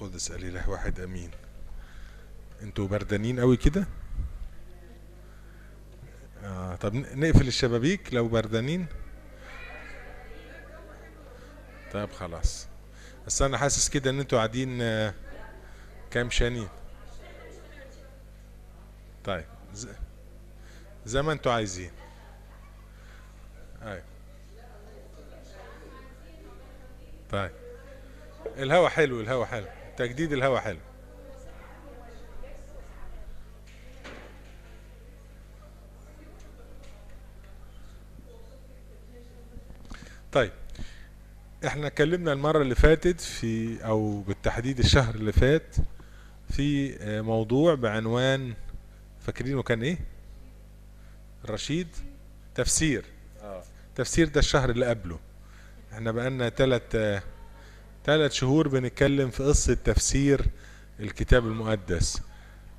خد اسأل إله واحد أمين انتوا بردانين قوي كده آه طب نقفل الشبابيك لو بردانين طب خلاص بس انا حاسس كده ان انتوا قاعدين آه، كام شانين طيب زي ما انتوا عايزين ايوه طيب الهوا حلو الهوا حلو تجديد الهواء حلو طيب احنا اتكلمنا المرة اللي فاتت في او بالتحديد الشهر اللي فات في آه، موضوع بعنوان فاكرينه كان ايه رشيد تفسير آه. تفسير ده الشهر اللي قبله احنا بقالنا ثلاث ثلاث شهور بنتكلم في قصة تفسير الكتاب المقدس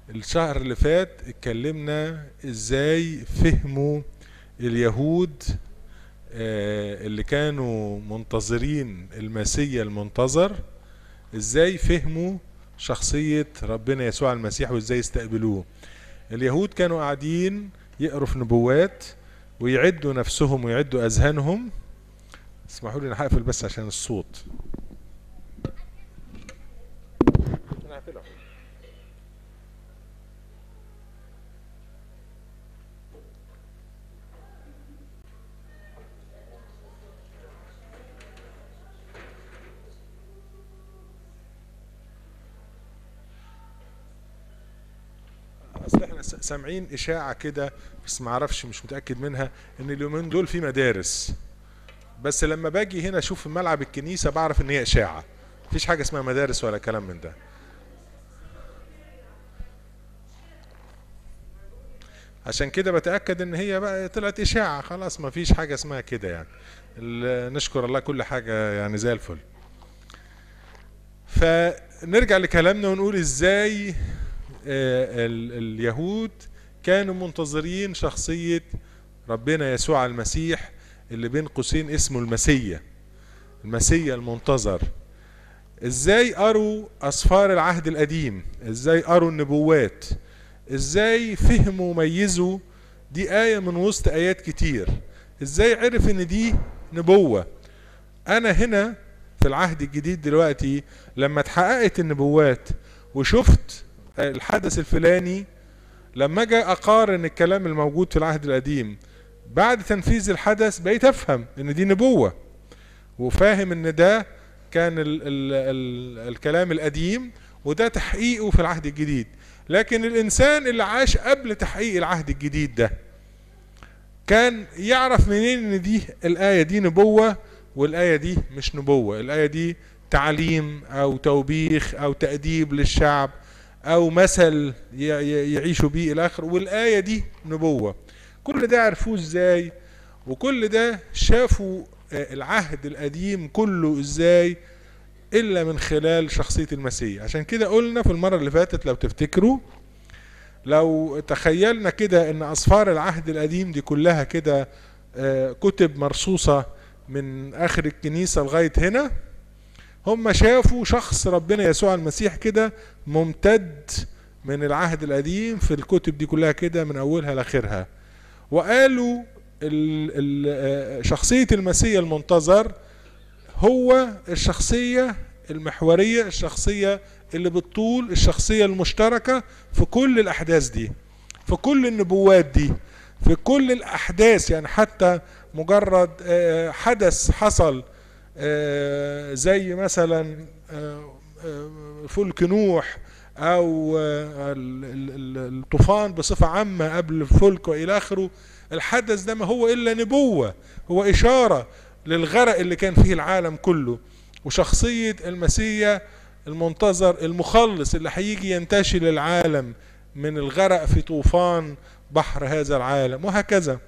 الشهر اللي فات اتكلمنا ازاي فهموا اليهود آه، اللي كانوا منتظرين المسيا المنتظر ازاي فهموا شخصية ربنا يسوع المسيح وازاي استقبلوه اليهود كانوا قاعدين يقروا في نبوات ويعدوا نفسهم ويعدوا اذهانهم اسمحوا لي انا هقفل بس عشان الصوت سامعين إشاعة كده بس ما اعرفش مش متأكد منها إن اليومين دول في مدارس بس لما باجي هنا أشوف ملعب الكنيسة بعرف إن هي إشاعة مفيش حاجة اسمها مدارس ولا كلام من ده عشان كده بتأكد إن هي بقى طلعت إشاعة خلاص مفيش حاجة اسمها كده يعني نشكر الله كل حاجة يعني زي الفل فنرجع لكلامنا ونقول إزاي آه، اليهود كانوا منتظرين شخصية ربنا يسوع المسيح اللي بين قوسين اسمه المسيا المسيا المنتظر ازاي قروا اسفار العهد القديم ازاي قروا النبوات ازاي فهموا وميزوا دي آية من وسط آيات كتير ازاي عرف ان دي نبوة انا هنا في العهد الجديد دلوقتي لما اتحققت النبوات وشفت الحدث الفلاني لما اجي اقارن الكلام الموجود في العهد القديم بعد تنفيذ الحدث بقيت افهم ان دي نبوة وفاهم ان ده كان الـ الـ الـ الكلام القديم وده تحقيقه في العهد الجديد لكن الانسان اللي عاش قبل تحقيق العهد الجديد ده كان يعرف منين ان دي الايه دي نبوه والايه دي مش نبوه الايه دي تعليم او توبيخ او تاديب للشعب أو مثل يعيشوا به إلى آخر والآية دي نبوة كل ده عرفوه إزاي وكل ده شافوا آه، العهد القديم كله إزاي إلا من خلال شخصية المسيح عشان كده قلنا في المرة اللي فاتت لو تفتكروا لو تخيلنا كده ان أصفار العهد القديم دي كلها كده آه، كتب مرصوصة من آخر الكنيسة لغاية هنا هم شافوا شخص ربنا يسوع المسيح كده ممتد من العهد القديم في الكتب دي كلها كده من أولها لآخرها وقالوا آه، شخصية المسيح المنتظر هو الشخصية المحورية الشخصية اللي بالطول الشخصية المشتركة في كل الأحداث دي في كل النبوات دي في كل الأحداث يعني حتى مجرد آه، حدث حصل آه، زي مثلا آه، آه، فلك نوح او الطوفان بصفة عامة قبل الفلك والى اخره الحدث ده ما هو الا نبوة هو اشارة للغرق اللي كان فيه العالم كله وشخصية المسيا المنتظر المخلص اللي هيجي ينتشي للعالم من الغرق في طوفان بحر هذا العالم وهكذا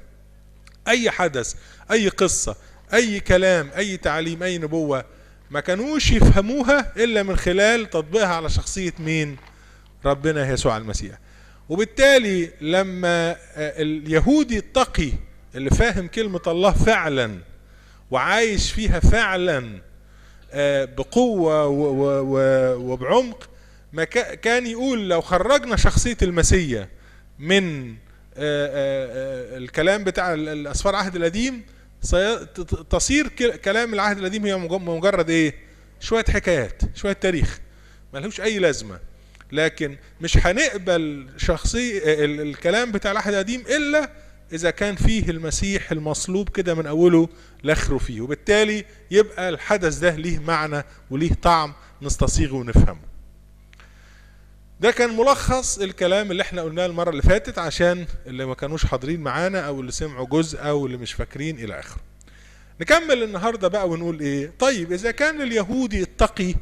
اي حدث اي قصة اي كلام اي تعليم اي نبوة ما كانوش يفهموها الا من خلال تطبيقها على شخصية مين ربنا يسوع المسيح وبالتالي لما آه، اليهودي التقي اللي فاهم كلمة الله فعلا وعايش فيها فعلا آه، بقوة وبعمق ما كان يقول لو خرجنا شخصية المسيا من آه، الكلام بتاع الأسفار العهد القديم تصير كلام العهد القديم هي مجرد ايه شوية حكايات شوية تاريخ ملهوش اي لازمة لكن مش هنقبل شخصي الكلام بتاع العهد القديم الا اذا كان فيه المسيح المصلوب كده من اوله لاخره فيه وبالتالي يبقى الحدث ده ليه معنى وليه طعم نستصيغه ونفهمه ده كان ملخص الكلام اللي احنا قلناه المرة اللي فاتت عشان اللي ما كانوش حاضرين معانا او اللي سمعوا جزء او اللي مش فاكرين الى اخره نكمل النهاردة بقى ونقول ايه طيب اذا كان اليهودي التقي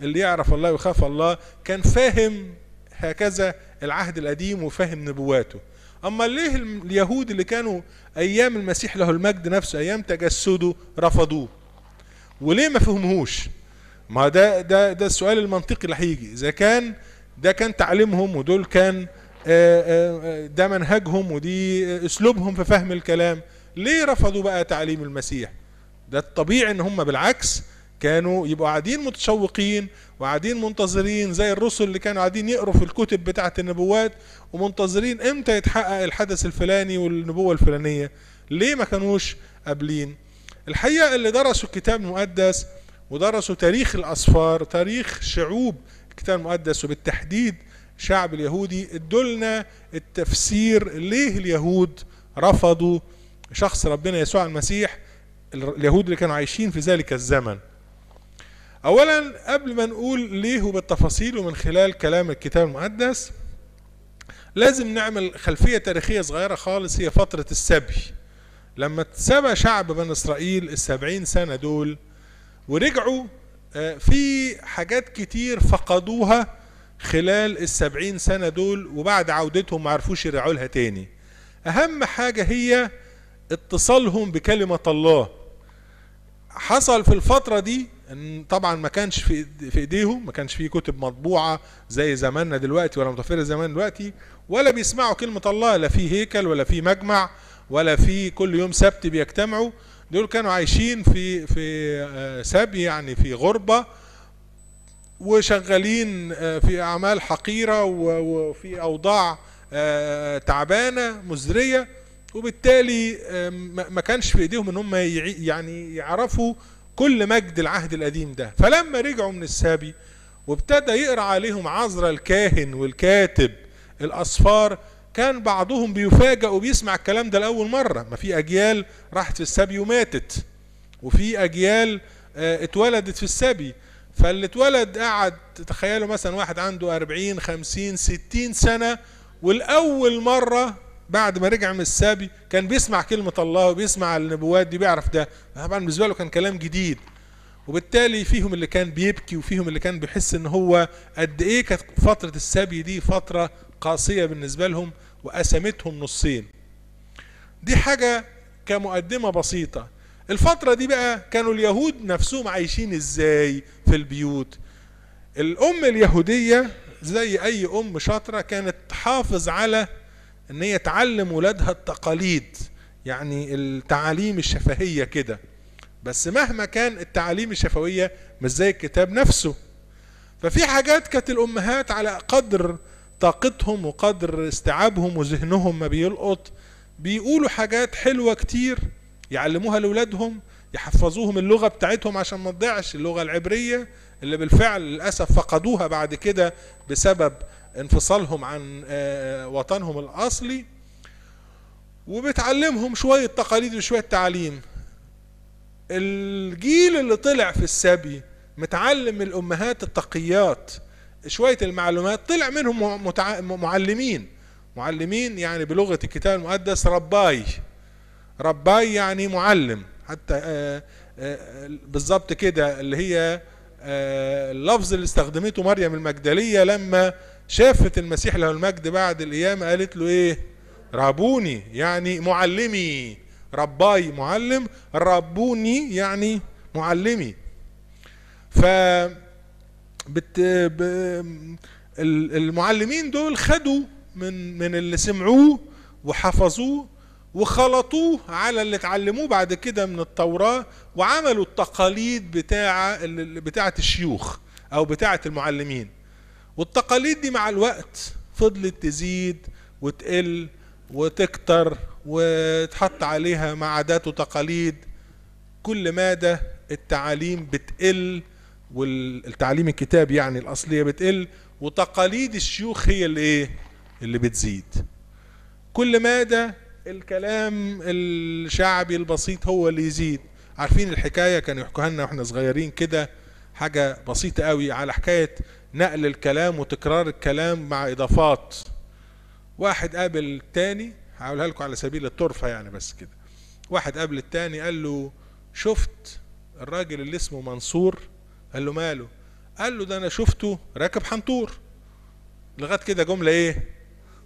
اللي يعرف الله ويخاف الله كان فاهم هكذا العهد القديم وفاهم نبواته اما ليه اليهود اللي كانوا ايام المسيح له المجد نفسه ايام تجسده رفضوه وليه ما فهمهوش ما ده ده ده السؤال المنطقي اللي هيجي اذا كان ده كان تعليمهم ودول كان آه، آه، آه، ده منهجهم ودي اسلوبهم في فهم الكلام ليه رفضوا بقى تعليم المسيح ده الطبيعي ان هم بالعكس كانوا يبقوا قاعدين متشوقين وقاعدين منتظرين زي الرسل اللي كانوا قاعدين يقروا في الكتب بتاعه النبوات ومنتظرين امتى يتحقق الحدث الفلاني والنبوه الفلانيه ليه ما كانوش قابلين الحقيقه اللي درسوا الكتاب المقدس ودرسوا تاريخ الاصفار تاريخ شعوب الكتاب المقدس وبالتحديد شعب اليهودي ادلنا التفسير ليه اليهود رفضوا شخص ربنا يسوع المسيح اليهود اللي كانوا عايشين في ذلك الزمن اولا قبل ما نقول ليه وبالتفاصيل ومن خلال كلام الكتاب المقدس لازم نعمل خلفية تاريخية صغيرة خالص هي فترة السبي لما اتسبى شعب بني اسرائيل السبعين سنة دول ورجعوا آه، في حاجات كتير فقدوها خلال السبعين سنة دول وبعد عودتهم معرفوش يرجعوا لها تاني أهم حاجة هي اتصالهم بكلمة الله حصل في الفترة دي ان طبعا ما كانش في في ايديهم ما كانش في كتب مطبوعه زي زماننا دلوقتي ولا متوفره زمان دلوقتي ولا بيسمعوا كلمه الله لا في هيكل ولا في مجمع ولا في كل يوم سبت بيجتمعوا دول كانوا عايشين في في آه، سبي يعني في غربة وشغالين آه، في أعمال حقيرة وفي أوضاع آه، تعبانة مزرية وبالتالي ما كانش في إيديهم إن هم يعني يعرفوا كل مجد العهد القديم ده فلما رجعوا من السبي وابتدى يقرأ عليهم عذرا الكاهن والكاتب الأصفار كان بعضهم بيفاجئ وبيسمع الكلام ده لأول مرة ما في أجيال راحت في السبي وماتت وفي أجيال آه، اتولدت في السبي فاللي اتولد قعد تخيلوا مثلا واحد عنده 40 50 60 سنة والأول مرة بعد ما رجع من السبي كان بيسمع كلمة الله وبيسمع النبوات دي بيعرف ده طبعا بالنسبة له كان كلام جديد وبالتالي فيهم اللي كان بيبكي وفيهم اللي كان بيحس ان هو قد ايه كانت فترة السبي دي فترة قاسية بالنسبة لهم وقسمتهم نصين دي حاجة كمقدمة بسيطة الفترة دي بقى كانوا اليهود نفسهم عايشين ازاي في البيوت الام اليهودية زي اي ام شاطرة كانت تحافظ على ان هي تعلم ولادها التقاليد يعني التعاليم الشفهية كده بس مهما كان التعاليم الشفوية مش زي الكتاب نفسه ففي حاجات كانت الامهات على قدر طاقتهم وقدر استيعابهم وذهنهم ما بيلقط بيقولوا حاجات حلوة كتير يعلموها لأولادهم يحفظوهم اللغة بتاعتهم عشان ما تضيعش اللغة العبرية اللي بالفعل للأسف فقدوها بعد كده بسبب انفصالهم عن آه، وطنهم الأصلي وبتعلمهم شوية تقاليد وشوية تعليم الجيل اللي طلع في السبي متعلم الأمهات التقيات شوية المعلومات طلع منهم متع... معلمين معلمين يعني بلغة الكتاب المقدس رباي رباي يعني معلم حتى آه، آه، بالظبط كده اللي هي آه، اللفظ اللي استخدمته مريم المجدلية لما شافت المسيح له المجد بعد القيامة قالت له ايه رابوني يعني معلمي رباي معلم رابوني يعني معلمي ف بت المعلمين دول خدوا من من اللي سمعوه وحفظوه وخلطوه على اللي اتعلموه بعد كده من التوراة وعملوا التقاليد بتاعة بتاعة الشيوخ أو بتاعة المعلمين والتقاليد دي مع الوقت فضلت تزيد وتقل وتكتر وتحط عليها مع عادات وتقاليد كل مادة التعاليم بتقل والتعليم الكتابي يعني الأصلية بتقل وتقاليد الشيوخ هي اللي إيه؟ اللي بتزيد كل مادة الكلام الشعبي البسيط هو اللي يزيد عارفين الحكاية كانوا يحكوها لنا واحنا صغيرين كده حاجة بسيطة قوي على حكاية نقل الكلام وتكرار الكلام مع إضافات واحد قابل التاني هقولها لكم على سبيل الطرفة يعني بس كده واحد قابل التاني قال له شفت الراجل اللي اسمه منصور قال له ماله قال له ده انا شفته راكب حنطور لغايه كده جمله ايه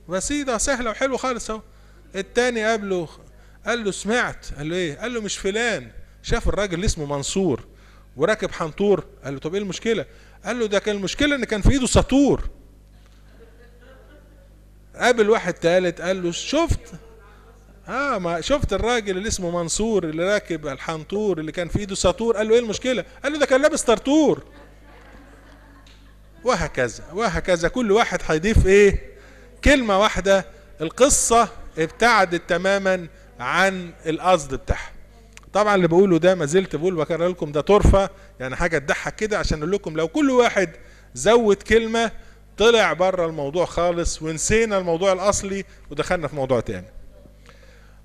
بسيطه سهله وحلوه خالص اهو التاني قابله قال له سمعت قال له ايه قال له مش فلان شاف الراجل اللي اسمه منصور وراكب حنطور قال له طب ايه المشكله قال له ده كان المشكله ان كان في ايده سطور قابل واحد تالت قال له شفت اه ما شفت الراجل اللي اسمه منصور اللي راكب الحنطور اللي كان في ايده ساطور قال له ايه المشكله قال له ده كان لابس طرطور وهكذا وهكذا كل واحد هيضيف ايه كلمه واحده القصه ابتعدت تماما عن القصد بتاعها طبعا اللي بقوله ده ما زلت بقول بكرر لكم ده طرفه يعني حاجه تضحك كده عشان اقول لكم لو كل واحد زود كلمه طلع بره الموضوع خالص ونسينا الموضوع الاصلي ودخلنا في موضوع تاني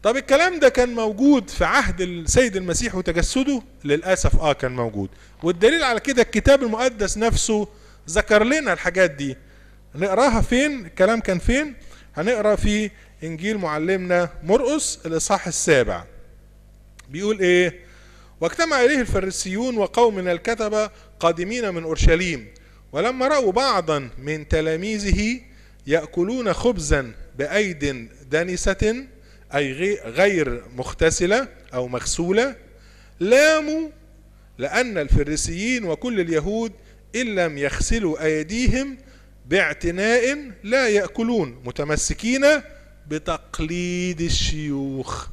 طب الكلام ده كان موجود في عهد السيد المسيح وتجسده للأسف آه كان موجود والدليل على كده الكتاب المقدس نفسه ذكر لنا الحاجات دي نقراها فين الكلام كان فين هنقرا في انجيل معلمنا مرقس الاصحاح السابع بيقول ايه واجتمع اليه الفريسيون وقوم من الكتبه قادمين من اورشليم ولما راوا بعضا من تلاميذه ياكلون خبزا بايد دنسه أي غير مغتسلة أو مغسولة لاموا لأن الفريسيين وكل اليهود إن لم يغسلوا أيديهم باعتناء لا يأكلون متمسكين بتقليد الشيوخ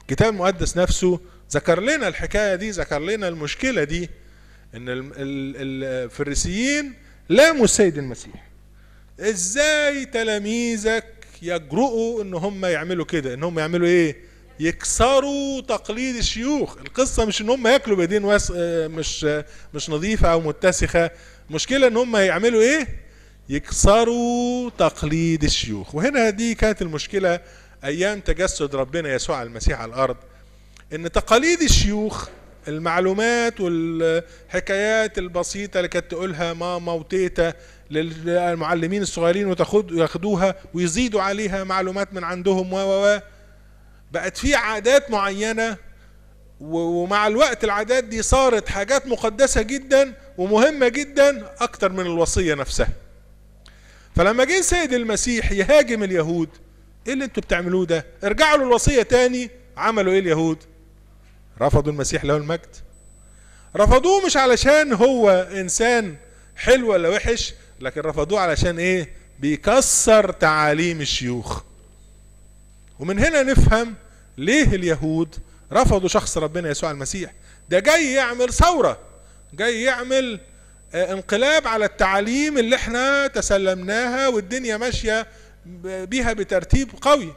الكتاب المقدس نفسه ذكر لنا الحكاية دي ذكر لنا المشكلة دي ان الفريسيين لاموا السيد المسيح ازاي تلاميذك يجرؤوا ان هم يعملوا كده ان هم يعملوا ايه يكسروا تقليد الشيوخ القصة مش ان هم ياكلوا بايدين واس... آه، مش آه، مش نظيفة او متسخة المشكلة ان هم يعملوا ايه يكسروا تقليد الشيوخ وهنا دي كانت المشكلة ايام تجسد ربنا يسوع المسيح على الارض ان تقاليد الشيوخ المعلومات والحكايات البسيطة اللي كانت تقولها ماما وتيتا للمعلمين الصغيرين وياخدوها ويزيدوا عليها معلومات من عندهم و و بقت في عادات معينة ومع الوقت العادات دي صارت حاجات مقدسة جدا ومهمة جدا أكتر من الوصية نفسها فلما جه السيد المسيح يهاجم اليهود ايه اللي انتوا بتعملوه ده ارجعوا للوصية تاني عملوا ايه اليهود رفضوا المسيح له المجد رفضوه مش علشان هو انسان حلو ولا وحش لكن رفضوه علشان ايه بيكسر تعاليم الشيوخ ومن هنا نفهم ليه اليهود رفضوا شخص ربنا يسوع المسيح ده جاي يعمل ثورة جاي يعمل آه، انقلاب على التعاليم اللي احنا تسلمناها والدنيا ماشية بيها بترتيب قوي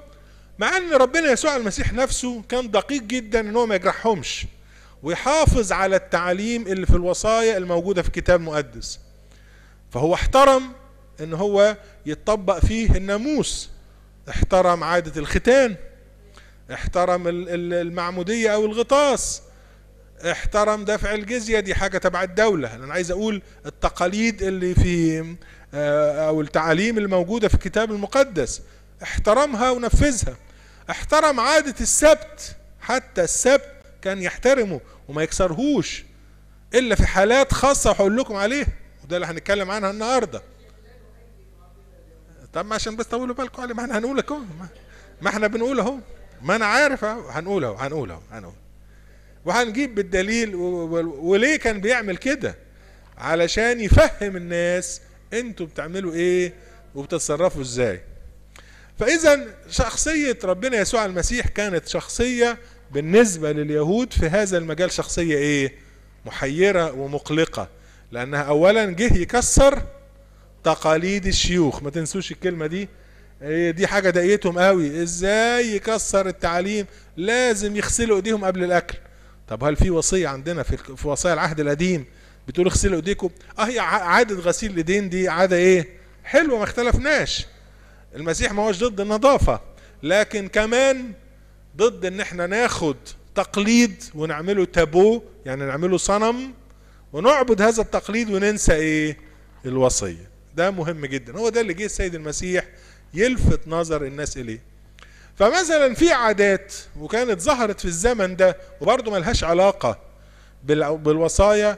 مع ان ربنا يسوع المسيح نفسه كان دقيق جدا ان هو ما يجرحهمش ويحافظ على التعاليم اللي في الوصايا الموجودة في الكتاب المقدس فهو احترم ان هو يتطبق فيه الناموس احترم عادة الختان احترم المعمودية او الغطاس احترم دفع الجزية دي حاجة تبع الدولة انا عايز اقول التقاليد اللي في آه، او التعاليم الموجودة في الكتاب المقدس احترمها ونفذها احترم عادة السبت حتى السبت كان يحترمه وما يكسرهوش الا في حالات خاصة هقول لكم عليها وده اللي هنتكلم عنها النهارده طب ما عشان بس طولوا بالكم عليه ما احنا هنقول اهو ما احنا بنقول اهو ما انا عارف اهو هنقول اهو هنقول اهو هنقول وهنجيب بالدليل وليه كان بيعمل كده علشان يفهم الناس انتوا بتعملوا ايه وبتتصرفوا ازاي فاذا شخصية ربنا يسوع المسيح كانت شخصية بالنسبة لليهود في هذا المجال شخصية ايه محيرة ومقلقة لانها اولا جه يكسر تقاليد الشيوخ ما تنسوش الكلمة دي إيه، دي حاجة ضايقتهم قوي ازاي يكسر التعليم لازم يغسلوا ايديهم قبل الاكل طب هل في وصية عندنا في, وصايا العهد القديم بتقول اغسلوا ايديكم اه هي عادة غسيل الايدين دي عادة ايه حلوة ما اختلفناش المسيح ما هوش ضد النظافة لكن كمان ضد ان احنا ناخد تقليد ونعمله تابو يعني نعمله صنم ونعبد هذا التقليد وننسى ايه الوصية ده مهم جدا هو ده اللي جه السيد المسيح يلفت نظر الناس اليه فمثلا في عادات وكانت ظهرت في الزمن ده وبرضه ملهاش علاقة بالوصايا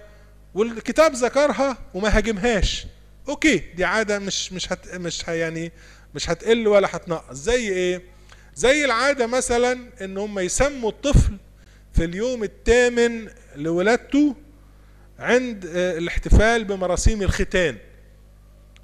والكتاب ذكرها وما هاجمهاش اوكي دي عادة مش مش هت مش يعني مش هتقل ولا هتنقص زي ايه زي العادة مثلا ان هم يسموا الطفل في اليوم الثامن لولادته عند آه، الاحتفال بمراسيم الختان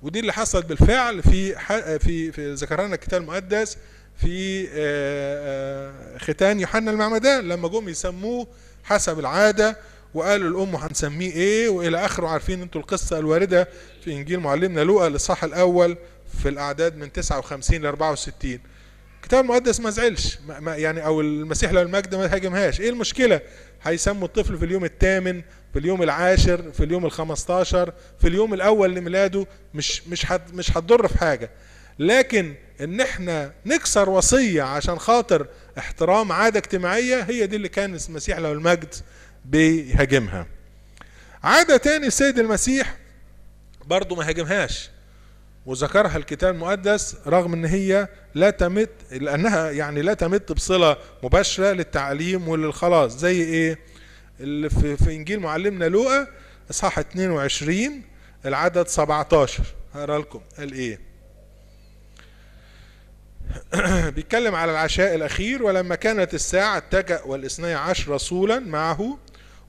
ودي اللي حصلت بالفعل في آه، في في ذكرنا لنا الكتاب المقدس في آه، ختان يوحنا المعمدان لما جم يسموه حسب العاده وقالوا لامه هنسميه ايه والى اخره عارفين انتوا القصه الوارده في انجيل معلمنا لوقا الاصحاح الاول في الاعداد من 59 ل 64 الكتاب المقدس ما زعلش يعني او المسيح لو المجد ما هاجمهاش ايه المشكله هيسموا الطفل في اليوم الثامن في اليوم العاشر في اليوم ال15 في اليوم الأول لميلاده مش مش حد مش هتضر في حاجة لكن ان احنا نكسر وصية عشان خاطر احترام عادة اجتماعية هي دي اللي كان المسيح له المجد بيهاجمها عادة تاني السيد المسيح برضه ما هاجمهاش وذكرها الكتاب المقدس رغم ان هي لا تمت لانها يعني لا تمت بصله مباشره للتعليم وللخلاص زي ايه؟ اللي في, في انجيل معلمنا لوقا اصحاح 22 العدد 17 هقرا لكم قال ايه بيتكلم على العشاء الاخير ولما كانت الساعه اتجأ والاثني عشر رسولا معه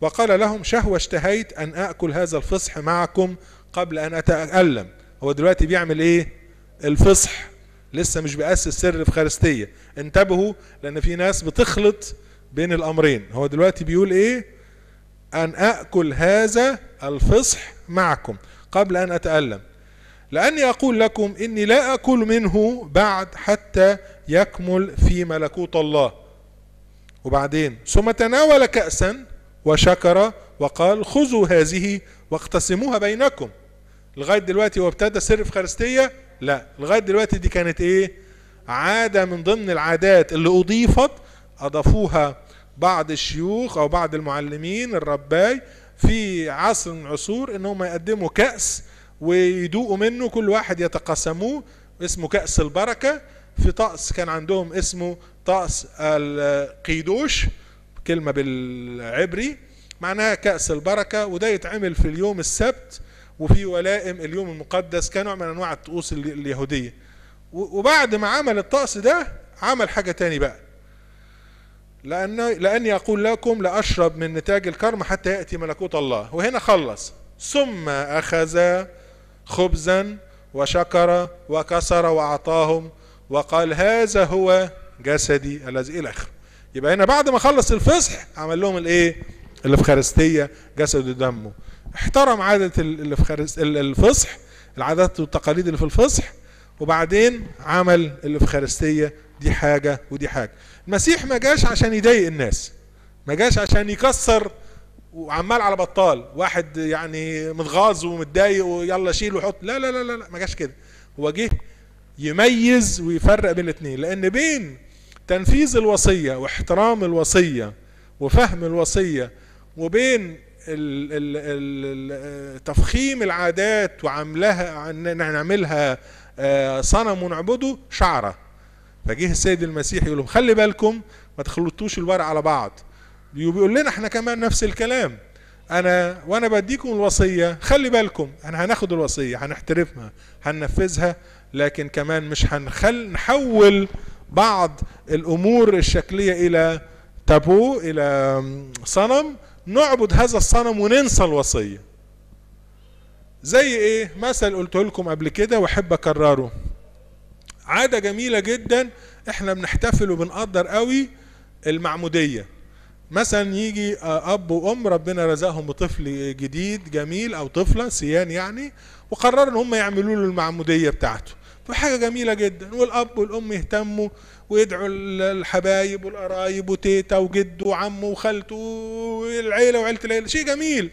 وقال لهم شهوة اشتهيت أن اكل هذا الفصح معكم قبل أن أتألم هو دلوقتي بيعمل إيه الفصح لسه مش بيأسس سر خارستية انتبهوا لأن في ناس بتخلط بين الأمرين هو دلوقتي بيقول إيه أن أأكل هذا الفصح معكم قبل أن أتألم لأني أقول لكم إني لا أكل منه بعد حتى يكمل في ملكوت الله وبعدين ثم تناول كأسا وشكر وقال خذوا هذه واقتسموها بينكم لغاية دلوقتي هو ابتدى سر إفخارستية لا لغاية دلوقتي دي كانت ايه عادة من ضمن العادات اللي أضيفت أضافوها بعض الشيوخ او بعض المعلمين الرباي في عصر من العصور ان هم يقدموا كأس ويدوقوا منه كل واحد يتقاسموه اسمه كأس البركة في طقس كان عندهم اسمه طقس القيدوش كلمة بالعبري معناها كأس البركة وده يتعمل في اليوم السبت وفي ولائم اليوم المقدس كنوع من انواع الطقوس اليهودية وبعد ما عمل الطقس ده عمل حاجة تاني بقى لأن لأني أقول لكم لأشرب من نتاج الكرم حتى يأتي ملكوت الله وهنا خلص ثم أخذ خبزا وشكر وكسر وأعطاهم وقال هذا هو جسدي الذي إلى آخره يبقى هنا بعد ما خلص الفصح عمل لهم الايه الافخارستيه جسد ودمه احترم عاده الفصح العادات والتقاليد اللي في الفصح وبعدين عمل الافخارستيه دي حاجة ودي حاجة المسيح ما جاش عشان يضايق الناس ما جاش عشان يكسر وعمال على بطال واحد يعني متغاظ ومتضايق ويلا شيل وحط لا لا لا لا ما جاش كده هو جه يميز ويفرق بين الاثنين لان بين تنفيذ الوصية واحترام الوصية وفهم الوصية وبين ال ال ال تفخيم العادات وعملها نعملها آه، صنم ونعبده شعره فجه السيد المسيح يقول لهم خلي بالكم ما تخلطوش الورق على بعض بيقول لنا احنا كمان نفس الكلام انا وانا بديكم الوصيه خلي بالكم احنا هناخد الوصيه هنحترمها هننفذها لكن كمان مش هنخل نحول بعض الامور الشكليه الى تابو الى صنم نعبد هذا الصنم وننسى الوصيه زي ايه مثل قلت لكم قبل كده واحب اكرره عادة جميلة جدا احنا بنحتفل وبنقدر قوي المعمودية مثلا يجي آه، اب وام ربنا رزقهم بطفل جديد جميل او طفله سيان يعني وقرروا ان هم يعملوا له المعموديه بتاعته فحاجه جميله جدا والاب والام يهتموا ويدعوا الحبايب والقرايب وتيتا وجده وعمه وخالته والعيله وعيله العيله شيء جميل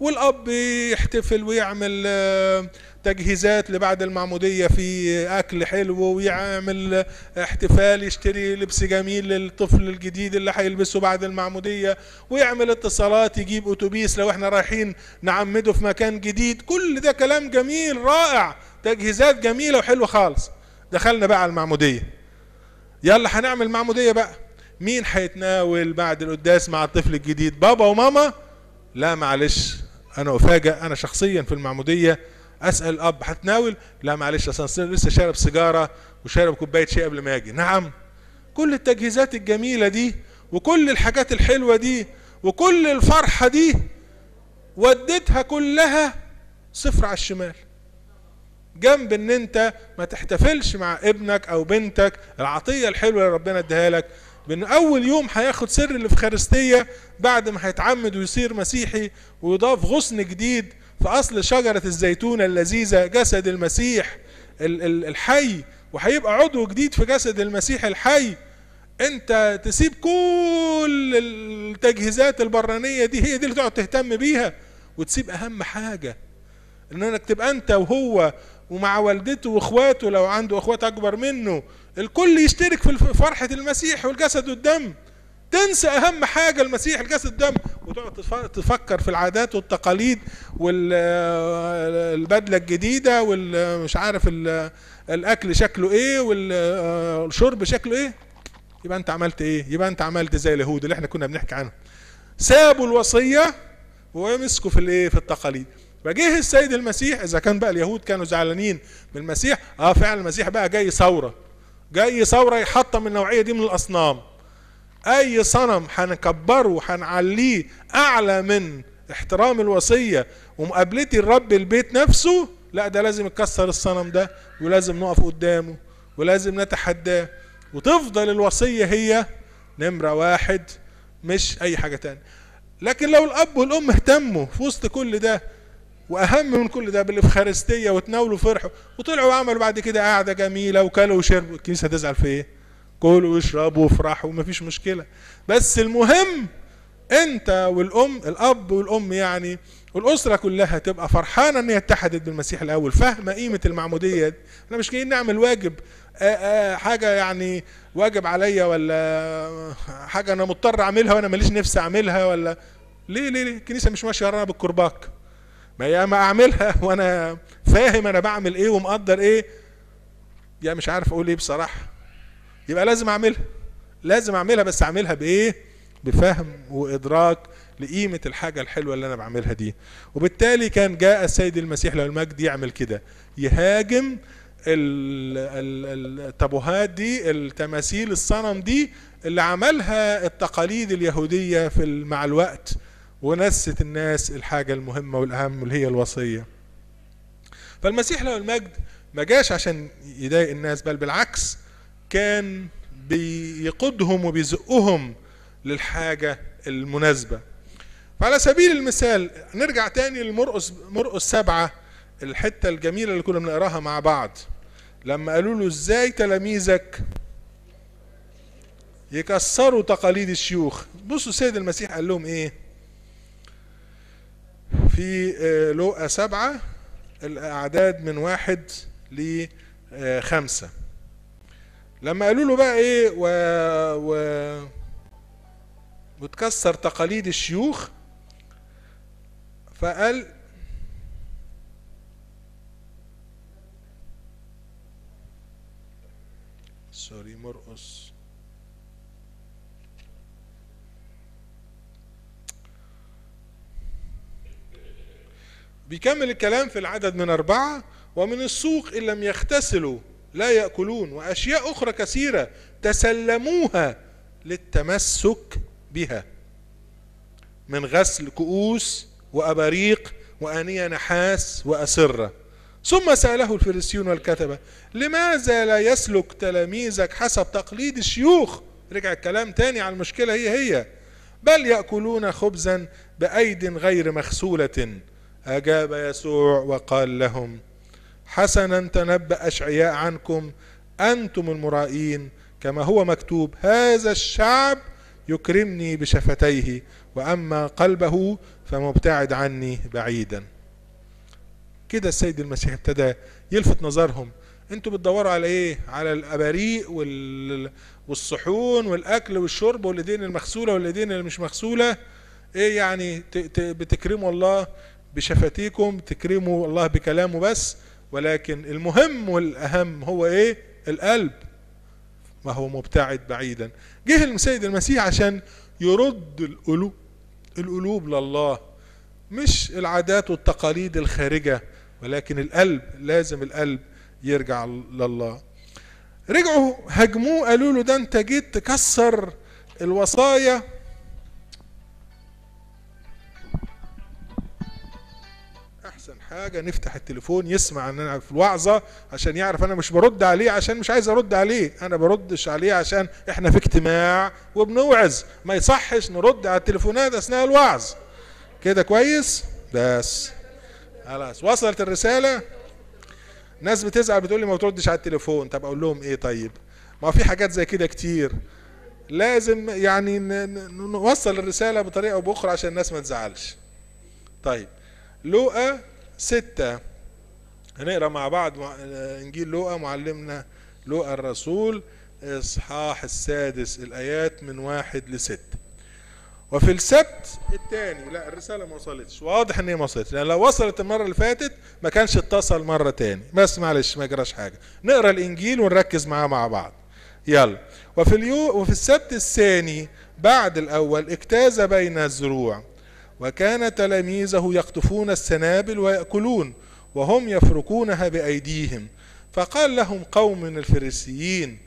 والاب يحتفل ويعمل آه، تجهيزات لبعد المعموديه في اكل حلو ويعمل آه، احتفال يشتري لبس جميل للطفل الجديد اللي هيلبسه بعد المعموديه ويعمل اتصالات يجيب اتوبيس لو احنا رايحين نعمده في مكان جديد كل ده كلام جميل رائع تجهيزات جميله وحلوه خالص دخلنا بقى على المعموديه يلا هنعمل معموديه بقى مين هيتناول بعد القداس مع الطفل الجديد بابا وماما لا معلش انا افاجئ انا شخصيا في المعموديه اسال الاب هتناول لا معلش اصل لسه شارب سيجاره وشارب كوبايه شاي قبل ما اجي نعم كل التجهيزات الجميله دي وكل الحاجات الحلوه دي وكل الفرحه دي وديتها كلها صفر على الشمال جنب ان انت ما تحتفلش مع ابنك او بنتك العطيه الحلوه اللي ربنا اديها لك بأن أول يوم هياخد سر الإفخارستية بعد ما هيتعمد ويصير مسيحي ويضاف غصن جديد في أصل شجرة الزيتونة اللذيذة جسد المسيح الحي وهيبقى عضو جديد في جسد المسيح الحي انت تسيب كل التجهيزات البرانية دي هي دي اللي تقعد تهتم بيها وتسيب اهم حاجة انك تبقى انت وهو ومع والدته واخواته لو عنده اخوات اكبر منه الكل يشترك في فرحة المسيح والجسد والدم تنسى اهم حاجة المسيح الجسد والدم وتقعد تفكر في العادات والتقاليد والبدلة الجديدة والمش عارف الاكل شكله ايه والشرب شكله ايه يبقى انت عملت ايه يبقى انت عملت زي اليهود اللي احنا كنا بنحكي عنهم سابوا الوصية ومسكوا في الايه في التقاليد فجه السيد المسيح اذا كان بقى اليهود كانوا زعلانين من المسيح اه فعلا المسيح بقى جاي ثوره جاي ثورة يحطم النوعية دي من الأصنام أي صنم هنكبره هنعليه أعلى من احترام الوصية ومقابلتي الرب البيت نفسه لا ده لازم يكسر الصنم ده ولازم نقف قدامه ولازم نتحداه وتفضل الوصية هي نمرة واحد مش أي حاجة تانية لكن لو الأب والأم اهتموا في وسط كل ده واهم من كل ده بالافخارستيه وتناولوا فرحوا وطلعوا وعملوا بعد كده قعده جميله وكلوا وشربوا الكنيسه هتزعل في ايه؟ كلوا واشربوا وافرحوا ومفيش مشكله بس المهم انت والام الاب والام يعني والاسره كلها تبقى فرحانه ان هي اتحدت بالمسيح الاول فاهمه قيمه المعموديه دي احنا مش جايين نعمل واجب آآ آه، آآ آه، حاجه يعني واجب عليا ولا حاجه انا مضطر اعملها وانا ماليش نفسي اعملها ولا ليه ليه, ليه؟ الكنيسه مش ماشيه ورانا بالكرباك ما يا ما اعملها وانا فاهم انا بعمل ايه ومقدر ايه يا مش عارف اقول ايه بصراحه يبقى لازم اعملها لازم اعملها بس اعملها بايه بفهم وادراك لقيمة الحاجة الحلوة اللي أنا بعملها دي وبالتالي كان جاء السيد المسيح له المجد يعمل كده يهاجم التابوهات دي التماثيل الصنم دي اللي عملها التقاليد اليهودية في مع الوقت ونست الناس الحاجة المهمة والأهم اللي هي الوصية فالمسيح له المجد ما جاش عشان يضايق الناس بل بالعكس كان بيقودهم وبيزقهم للحاجة المناسبة فعلى سبيل المثال نرجع تاني لمرقس مرقس سبعة الحتة الجميلة اللي كنا بنقراها مع بعض لما قالوا له ازاي تلاميذك يكسروا تقاليد الشيوخ بصوا سيد المسيح قال لهم ايه في آه، لوقا سبعة الأعداد من واحد لخمسة آه، لما قالوا له بقى ايه و... و... وتكسر تقاليد الشيوخ فقال بيكمل الكلام في العدد من أربعة ومن السوق إن لم يغتسلوا لا يأكلون وأشياء أخرى كثيرة تسلموها للتمسك بها من غسل كؤوس وأباريق وأنية نحاس وأسرة ثم سأله الفريسيون والكتبة لماذا لا يسلك تلاميذك حسب تقليد الشيوخ رجع الكلام تاني على المشكلة هي هي بل يأكلون خبزا بأيد غير مغسولة أجاب يسوع وقال لهم حسنا تنبأ أشعياء عنكم أنتم المرائين كما هو مكتوب هذا الشعب يكرمني بشفتيه وأما قلبه فمبتعد عني بعيدا كده السيد المسيح ابتدى يلفت نظرهم انتوا بتدوروا على ايه على الاباريق وال... والصحون والاكل والشرب والايدين المغسوله والايدين اللي مش مغسوله ايه يعني ت... ت... بتكرموا الله بشفتيكم تكرموا الله بكلامه بس ولكن المهم والأهم هو إيه القلب ما هو مبتعد بعيدا جه السيد المسيح عشان يرد القلوب القلوب لله مش العادات والتقاليد الخارجة ولكن القلب لازم القلب يرجع لله رجعوا هاجموه قالوا له ده انت جيت تكسر الوصايا احسن حاجة نفتح التليفون يسمع ان انا في الوعظة عشان يعرف انا مش برد عليه عشان مش عايز ارد عليه انا بردش عليه عشان احنا في اجتماع وبنوعظ ما يصحش نرد على التليفونات اثناء الوعظ كده كويس بس خلاص وصلت الرسالة ناس بتزعل بتقول لي ما بتردش على التليفون طب اقول لهم ايه طيب ما في حاجات زي كده كتير لازم يعني نوصل الرسالة بطريقة أو بأخرى عشان الناس ما تزعلش طيب لوقا ستة هنقرا مع بعض انجيل لوقا معلمنا لوقا الرسول اصحاح السادس الايات من واحد لستة وفي السبت الثاني لا الرساله ما وصلتش واضح ان هي ما وصلتش لان يعني لو وصلت المره اللي فاتت ما كانش اتصل مره تاني بس معلش ما جراش حاجه نقرا الانجيل ونركز معاه مع بعض يلا وفي اليو وفي السبت الثاني بعد الاول اجتاز بين الزروع وكان تلاميذه يقطفون السنابل ويأكلون وهم يفركونها بأيديهم فقال لهم قوم من الفريسيين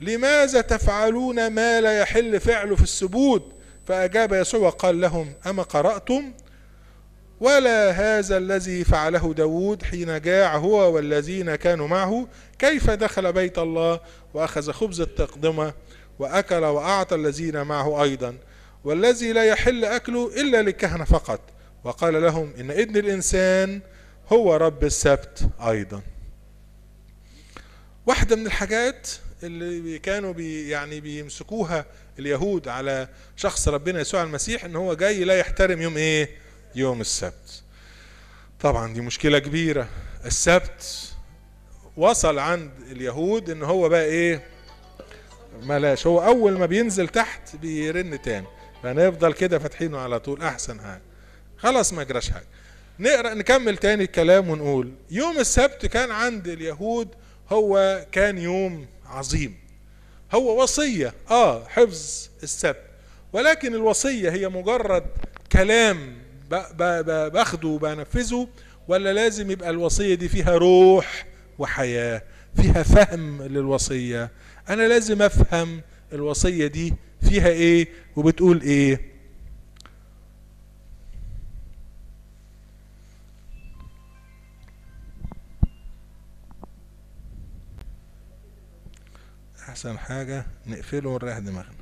لماذا تفعلون ما لا يحل فعله في السبود فأجاب يسوع وقال لهم أما قرأتم ولا هذا الذي فعله داود حين جاع هو والذين كانوا معه كيف دخل بيت الله وأخذ خبز التقدمة وأكل وأعطى الذين معه أيضا والذي لا يحل أكله إلا للكهنة فقط وقال لهم إن ابن الإنسان هو رب السبت أيضا واحدة من الحاجات اللي كانوا بي يعني بيمسكوها اليهود على شخص ربنا يسوع المسيح ان هو جاي لا يحترم يوم ايه يوم السبت طبعا دي مشكلة كبيرة السبت وصل عند اليهود ان هو بقى ايه ملاش هو اول ما بينزل تحت بيرن تاني فنفضل كده فاتحينه على طول احسن حاجه خلاص ما جراش حاجه نقرا نكمل تاني الكلام ونقول يوم السبت كان عند اليهود هو كان يوم عظيم هو وصيه اه حفظ السبت ولكن الوصيه هي مجرد كلام باخده وبنفذه ولا لازم يبقى الوصيه دي فيها روح وحياه فيها فهم للوصيه انا لازم افهم الوصيه دي فيها ايه وبتقول ايه احسن حاجة نقفله ونريح دماغنا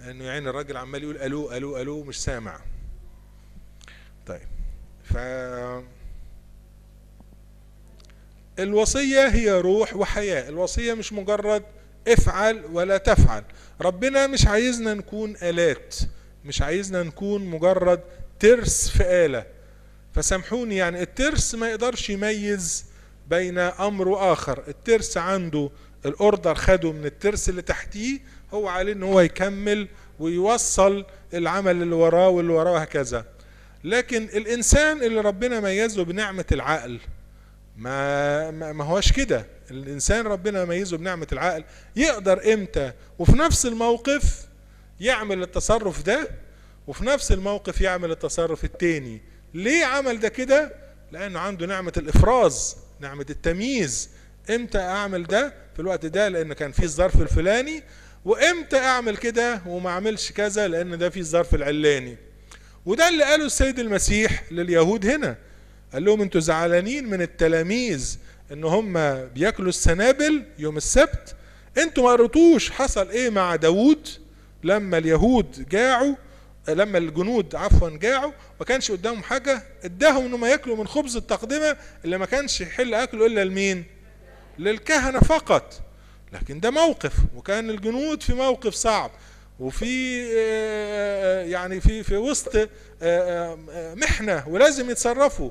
لانه يعني الراجل عمال يقول الو الو الو مش سامع طيب ف الوصية هي روح وحياة الوصية مش مجرد افعل ولا تفعل ربنا مش عايزنا نكون آلات مش عايزنا نكون مجرد ترس في آلة فسامحوني يعني الترس ما يقدرش يميز بين أمر وآخر الترس عنده الأوردر خده من الترس اللي تحتيه هو عليه ان هو يكمل ويوصل العمل اللي وراه واللي وراه هكذا لكن الإنسان اللي ربنا ميزه بنعمة العقل ما ما هوش كده الانسان ربنا يميزه بنعمه العقل يقدر امتى وفي نفس الموقف يعمل التصرف ده وفي نفس الموقف يعمل التصرف التاني ليه عمل ده كده لانه عنده نعمه الافراز نعمه التمييز امتى اعمل ده في الوقت ده لان كان في الظرف الفلاني وامتى اعمل كده وما اعملش كذا لان ده في الظرف العلاني وده اللي قاله السيد المسيح لليهود هنا قال لهم انتوا زعلانين من التلاميذ ان هم بياكلوا السنابل يوم السبت انتوا ما قريتوش حصل ايه مع داوود لما اليهود جاعوا لما الجنود عفوا جاعوا ما كانش قدامهم حاجه اداهم انهم ياكلوا من خبز التقدمه اللي ما كانش يحل اكله الا لمين؟ للكهنه فقط لكن ده موقف وكان الجنود في موقف صعب وفي آه، آه، يعني في في وسط آه، محنه ولازم يتصرفوا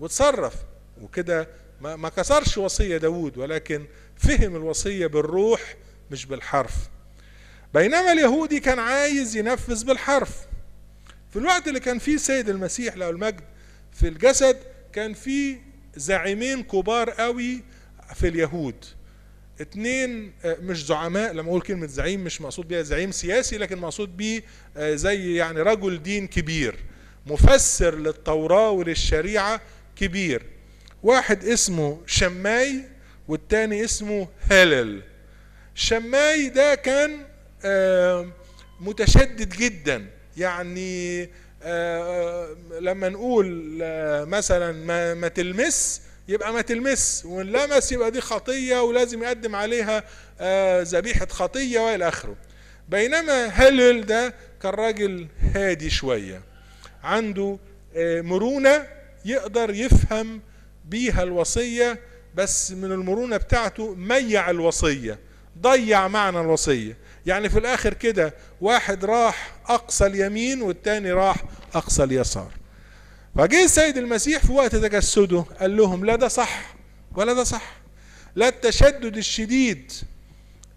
وتصرف وكده ما كسرش وصية داود ولكن فهم الوصية بالروح مش بالحرف بينما اليهودي كان عايز ينفذ بالحرف في الوقت اللي كان فيه سيد المسيح له المجد في الجسد كان فيه زعيمين كبار قوي في اليهود اتنين آه، مش زعماء لما اقول كلمة زعيم مش مقصود بيها زعيم سياسي لكن مقصود بيه آه، زي يعني رجل دين كبير مفسر للتوراة وللشريعة كبير واحد اسمه شماي والتاني اسمه هلل شماي ده كان متشدد جدا يعني لما نقول مثلا ما, تلمس يبقى ما تلمس واللمس يبقى دي خطيه ولازم يقدم عليها آه، ذبيحه خطيه والى اخره بينما هلل ده كان راجل هادي شويه عنده آه، مرونه يقدر يفهم بيها الوصية بس من المرونة بتاعته ميع الوصية ضيع معنى الوصية يعني في الآخر كده واحد راح أقصى اليمين والتاني راح أقصى اليسار فجه السيد المسيح في وقت تجسده قال لهم لا ده صح ولا ده صح لا التشدد الشديد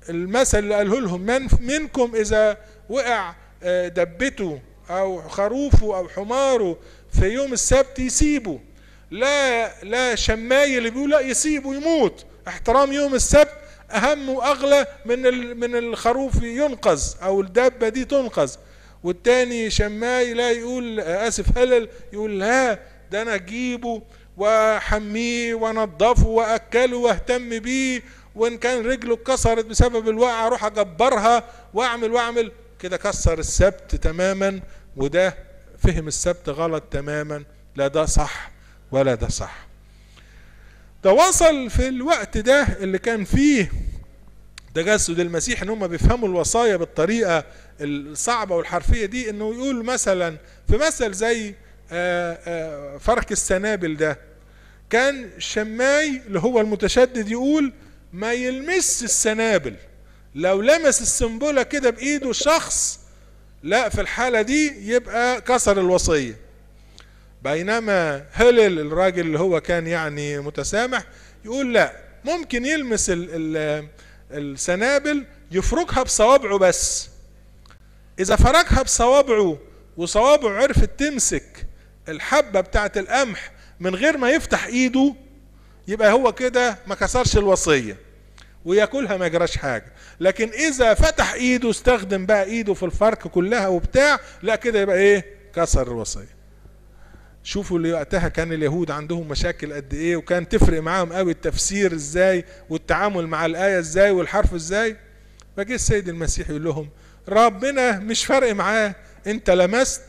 المثل اللي قاله لهم من منكم إذا وقع آه، دبته أو خروفه أو حماره في يوم السبت يسيبه لا لا شماي اللي بيقول لا يسيبه يموت احترام يوم السبت اهم واغلى من من الخروف ينقذ او الدابه دي تنقذ والتاني شماي لا يقول اسف هلل يقول لا ده انا اجيبه واحميه وانضفه واكله واهتم بيه وان كان رجله اتكسرت بسبب الوقعه اروح اجبرها واعمل واعمل كده كسر السبت تماما وده فهم السبت غلط تماما لا ده صح ولا ده صح ده وصل في الوقت ده اللي كان فيه تجسد المسيح ان هم بيفهموا الوصايا بالطريقه الصعبه والحرفيه دي انه يقول مثلا في مثل زي آه، آه، فرك السنابل ده كان شماي اللي هو المتشدد يقول ما يلمس السنابل لو لمس السنبله كده بايده شخص لا في الحالة دي يبقى كسر الوصية بينما هلل الراجل اللي هو كان يعني متسامح يقول لا ممكن يلمس الـ الـ السنابل يفركها بصوابعه بس اذا فركها بصوابعه وصوابعه عرفت تمسك الحبة بتاعة القمح من غير ما يفتح ايده يبقى هو كده ما كسرش الوصيه وياكلها ما يجراش حاجه لكن اذا فتح ايده استخدم بقى ايده في الفرك كلها وبتاع لا كده يبقى ايه كسر الوصيه شوفوا اللي وقتها كان اليهود عندهم مشاكل قد ايه وكان تفرق معاهم قوي التفسير ازاي والتعامل مع الايه ازاي والحرف ازاي فجه السيد المسيح يقول لهم ربنا مش فارق معاه انت لمست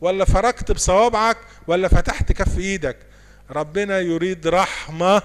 ولا فركت بصوابعك ولا فتحت كف ايدك ربنا يريد رحمه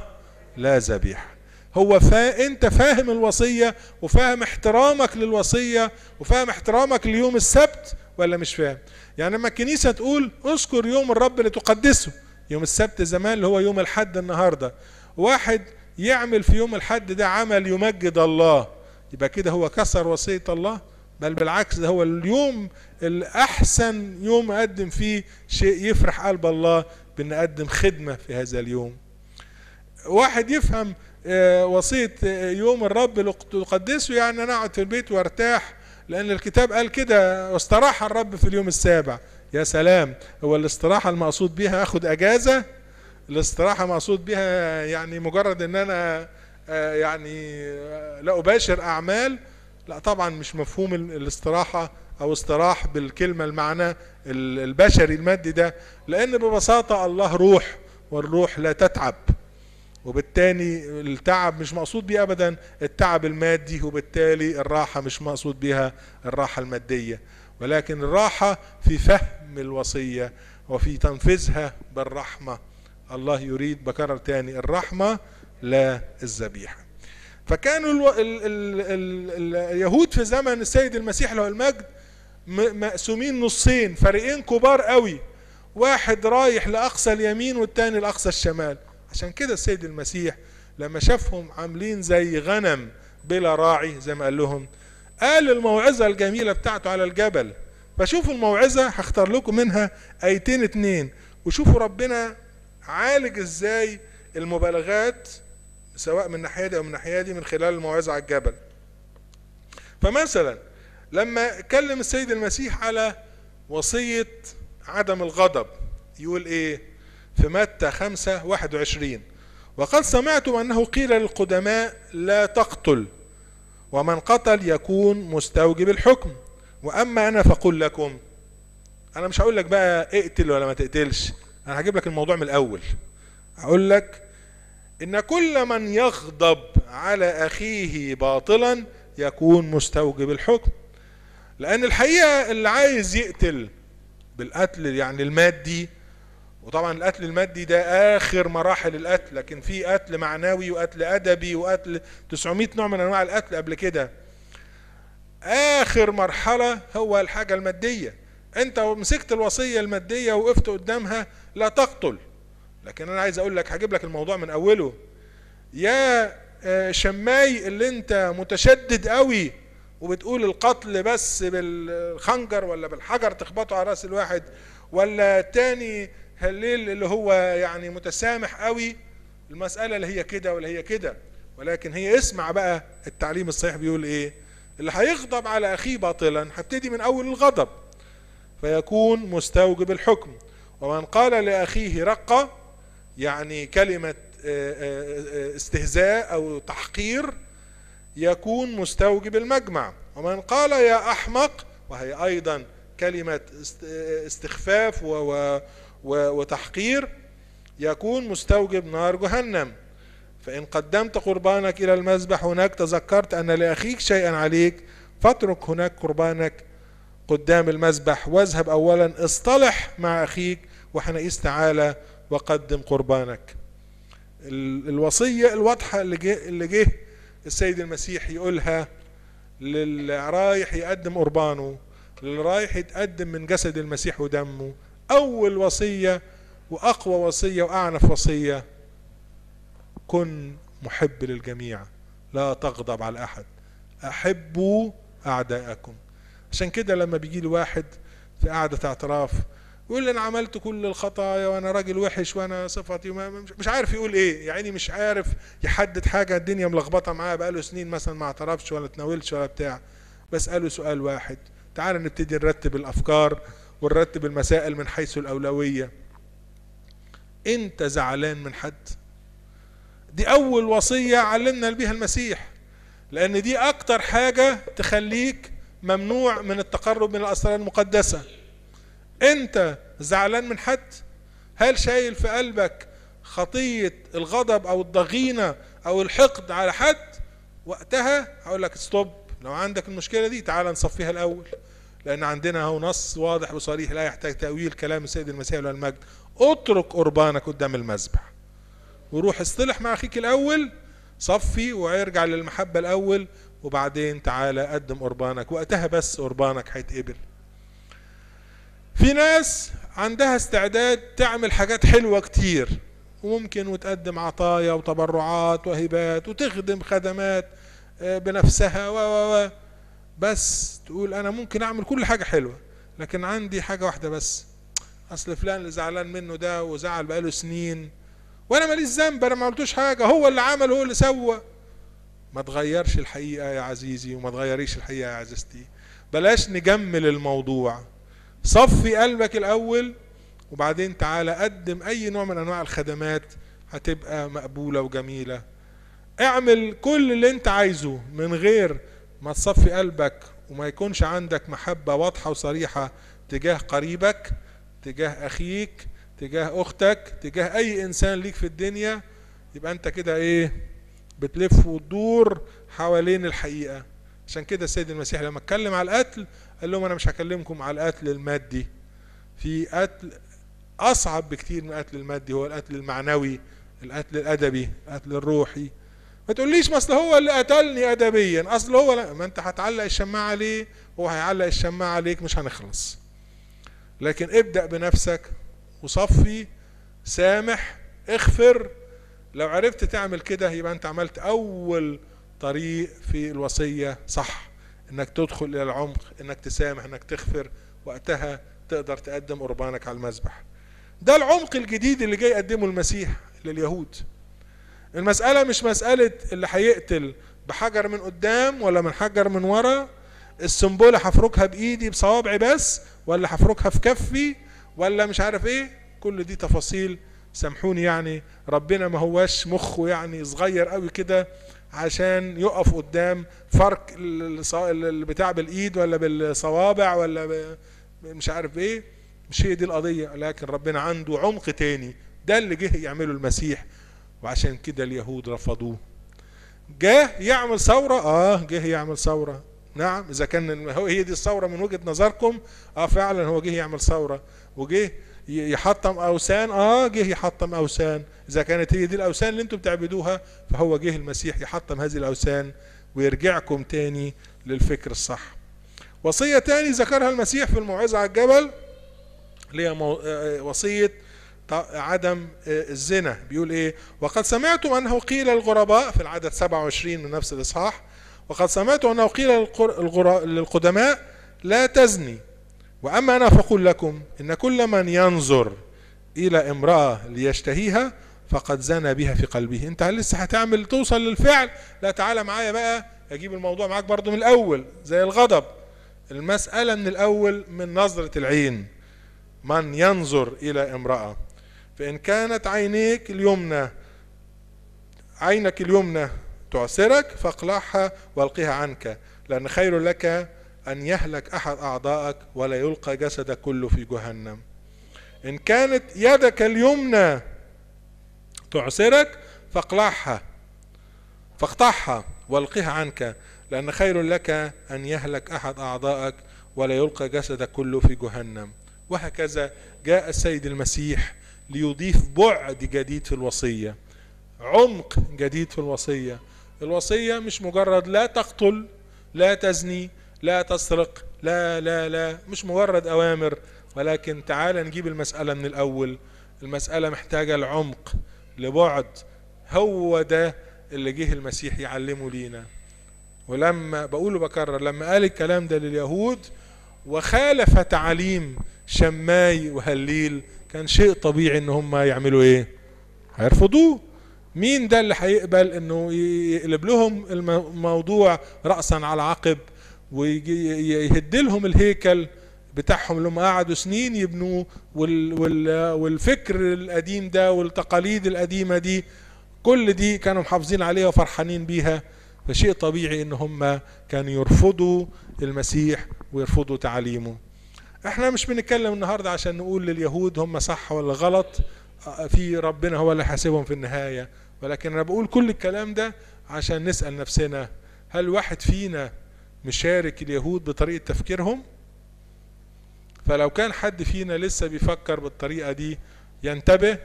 لا ذبيحه هو فا انت فاهم الوصية وفاهم احترامك للوصية وفاهم احترامك ليوم السبت ولا مش فاهم يعني لما الكنيسة تقول اذكر يوم الرب لتقدسه يوم السبت زمان اللي هو يوم الحد النهاردة واحد يعمل في يوم الحد ده عمل يمجد الله يبقى كده هو كسر وصية الله بل بالعكس ده هو اليوم الأحسن يوم أقدم فيه شيء يفرح قلب الله بأن أقدم خدمة في هذا اليوم واحد يفهم آه، وصيه آه، يوم الرب تقدسه يعني انا اقعد في البيت وارتاح لان الكتاب قال كده واستراح الرب في اليوم السابع يا سلام هو الاستراحه المقصود بيها اخد اجازه الاستراحه مقصود بيها يعني مجرد ان انا آه، يعني لا اباشر اعمال لا طبعا مش مفهوم الاستراحه او استراح بالكلمه المعنى البشري المادي ده لان ببساطه الله روح والروح لا تتعب وبالتالي التعب مش مقصود بيه ابدا التعب المادي وبالتالي الراحه مش مقصود بها الراحه الماديه ولكن الراحه في فهم الوصيه وفي تنفيذها بالرحمه الله يريد بكرر تاني الرحمه لا الذبيحه فكانوا الو... ال... ال... ال... اليهود في زمن السيد المسيح له المجد مقسومين نصين فريقين كبار قوي واحد رايح لاقصى اليمين والتاني لاقصى الشمال عشان كده السيد المسيح لما شافهم عاملين زي غنم بلا راعي زي ما قال لهم قال الموعظة الجميلة بتاعته على الجبل فشوفوا الموعظة هختار لكم منها آيتين اتنين وشوفوا ربنا عالج ازاي المبالغات سواء من الناحية دي أو من الناحية دي من خلال الموعظة على الجبل فمثلا لما كلم السيد المسيح على وصية عدم الغضب يقول ايه في متى خمسة واحد وعشرين وقد سمعتم أنه قيل للقدماء لا تقتل ومن قتل يكون مستوجب الحكم وأما أنا فقل لكم أنا مش هقول لك بقى اقتل ولا ما تقتلش أنا هجيب لك الموضوع من الأول هقول لك إن كل من يغضب على أخيه باطلا يكون مستوجب الحكم لأن الحقيقة اللي عايز يقتل بالقتل يعني المادي وطبعا القتل المادي ده آخر مراحل القتل لكن في قتل معنوي وقتل أدبي وقتل 900 نوع من أنواع القتل قبل كده آخر مرحلة هو الحاجة المادية أنت مسكت الوصية المادية وقفت قدامها لا تقتل لكن أنا عايز أقول لك هجيب لك الموضوع من أوله يا آه، شماي اللي أنت متشدد قوي وبتقول القتل بس بالخنجر ولا بالحجر تخبطه على راس الواحد ولا تاني هالليل اللي هو يعني متسامح قوي المسألة اللي هي كده ولا هي كده ولكن هي اسمع بقى التعليم الصحيح بيقول ايه اللي هيغضب على اخيه باطلا هبتدي من اول الغضب فيكون مستوجب الحكم ومن قال لاخيه رقة يعني كلمة آه، آه، آه، استهزاء او تحقير يكون مستوجب المجمع ومن قال يا احمق وهي ايضا كلمة استخفاف و وتحقير يكون مستوجب نار جهنم فإن قدمت قربانك إلى المذبح هناك تذكرت أن لأخيك شيئا عليك فاترك هناك قربانك قدام المذبح واذهب أولا اصطلح مع أخيك وحنقيس تعالى وقدم قربانك الوصية الواضحة اللي جه, اللي جه السيد المسيح يقولها للي رايح يقدم قربانه للرايح رايح يتقدم من جسد المسيح ودمه أول وصية وأقوى وصية وأعنف وصية كن محب للجميع لا تغضب على أحد أحبوا أعداءكم عشان كده لما بيجي لي واحد في قعدة اعتراف يقول لي أنا عملت كل الخطايا وأنا راجل وحش وأنا صفتي مش عارف يقول إيه يعني مش عارف يحدد حاجة الدنيا ملخبطة معاه بقاله سنين مثلا ما اعترفش ولا تناولش ولا بتاع بسأله سؤال واحد تعال نبتدي نرتب الأفكار ونرتب المسائل من حيث الأولوية أنت زعلان من حد دي أول وصية علمنا بها المسيح لأن دي أكتر حاجة تخليك ممنوع من التقرب من الأسرار المقدسة أنت زعلان من حد هل شايل في قلبك خطية الغضب أو الضغينة أو الحقد على حد وقتها هقول لك ستوب لو عندك المشكلة دي تعال نصفيها الأول لأن عندنا هو نص واضح وصريح لا يحتاج تأويل كلام السيد المسيح ولا المجد اترك قربانك قدام المذبح وروح اصطلح مع أخيك الأول صفي وارجع للمحبة الأول وبعدين تعالى قدم قربانك وقتها بس قربانك هيتقبل في ناس عندها استعداد تعمل حاجات حلوة كتير وممكن وتقدم عطايا وتبرعات وهبات وتخدم خدمات آه، بنفسها و و و بس تقول انا ممكن اعمل كل حاجة حلوة لكن عندي حاجة واحدة بس اصل فلان اللي زعلان منه ده وزعل بقاله سنين وانا ماليش ذنب انا ما عملتوش حاجة هو اللي عمل هو اللي سوى ما تغيرش الحقيقة يا عزيزي وما تغيريش الحقيقة يا عزيزتي بلاش نجمل الموضوع صفي قلبك الاول وبعدين تعالى قدم اي نوع من انواع الخدمات هتبقى مقبولة وجميلة اعمل كل اللي انت عايزه من غير ما تصفي قلبك وما يكونش عندك محبة واضحة وصريحة تجاه قريبك تجاه أخيك تجاه أختك تجاه أي إنسان ليك في الدنيا يبقى أنت كده إيه بتلف وتدور حوالين الحقيقة عشان كده السيد المسيح لما اتكلم على القتل قال لهم أنا مش هكلمكم على القتل المادي في قتل أصعب بكتير من القتل المادي هو القتل المعنوي القتل الأدبي القتل الروحي ما تقوليش ما اصل هو اللي قتلني ادبيا اصل هو لا ما انت هتعلق الشماعه عليه هو هيعلق الشماعه عليك مش هنخلص لكن ابدا بنفسك وصفي سامح اغفر لو عرفت تعمل كده يبقى انت عملت اول طريق في الوصيه صح انك تدخل الى العمق انك تسامح انك تغفر وقتها تقدر تقدم قربانك على المذبح ده العمق الجديد اللي جاي يقدمه المسيح لليهود المسألة مش مسألة اللي هيقتل بحجر من قدام ولا من حجر من ورا السنبولة هفركها بإيدي بصوابعي بس ولا هفركها في كفي ولا مش عارف إيه كل دي تفاصيل سامحوني يعني ربنا ما هواش مخه يعني صغير قوي كده عشان يقف قدام فرق البتاع بالايد ولا بالصوابع ولا مش عارف ايه مش هي دي القضية لكن ربنا عنده عمق تاني ده اللي جه يعمله المسيح وعشان كده اليهود رفضوه جه يعمل ثورة اه جه يعمل ثورة نعم اذا كان هي دي الثورة من وجهة نظركم اه فعلا هو جه يعمل ثورة وجه يحطم اوثان اه جه يحطم اوثان اذا كانت هي دي الاوثان اللي انتم بتعبدوها فهو جه المسيح يحطم هذه الاوثان ويرجعكم تاني للفكر الصح وصية تاني ذكرها المسيح في الموعظة على الجبل اللي هي آه، آه، وصية عدم آه، الزنا بيقول ايه وقد سمعتم انه قيل الغرباء في العدد 27 من نفس الاصحاح وقد سمعت انه قيل للقدماء لا تزني واما انا فاقول لكم ان كل من ينظر الى امراه ليشتهيها فقد زنى بها في قلبه انت لسه هتعمل توصل للفعل لا تعالى معايا بقى اجيب الموضوع معاك برضو من الاول زي الغضب المسألة من الاول من نظرة العين من ينظر الى امرأة فإن كانت عينيك اليمنى عينك اليمنى تعسرك فاقلعها والقها عنك لأن خير لك أن يهلك أحد أعضائك ولا يلقى جسدك كله في جهنم إن كانت يدك اليمنى تعسرك فاقلعها فاقطعها والقها عنك لأن خير لك أن يهلك أحد أعضائك ولا يلقى جسدك كله في جهنم وهكذا جاء السيد المسيح ليضيف بعد جديد في الوصية عمق جديد في الوصية الوصية مش مجرد لا تقتل لا تزني لا تسرق لا لا لا مش مجرد أوامر ولكن تعال نجيب المسألة من الأول المسألة محتاجة العمق لبعد هو ده اللي جه المسيح يعلمه لينا ولما بقول وبكرر لما قال الكلام ده لليهود وخالف تعاليم شماي وهليل كان شيء طبيعي ان هم يعملوا ايه هيرفضوه مين ده اللي هيقبل انه يقلب لهم الموضوع رأسا على عقب يهد لهم الهيكل بتاعهم اللي هم قعدوا سنين يبنوه والفكر القديم ده والتقاليد القديمة دي كل دي كانوا محافظين عليها وفرحانين بيها فشيء طبيعي ان هم كانوا يرفضوا المسيح ويرفضوا تعاليمه احنا مش بنتكلم النهارده عشان نقول لليهود هم صح ولا غلط آه، في ربنا هو اللي حاسبهم في النهايه ولكن انا بقول كل الكلام ده عشان نسال نفسنا هل واحد فينا مشارك اليهود بطريقه تفكيرهم فلو كان حد فينا لسه بيفكر بالطريقه دي ينتبه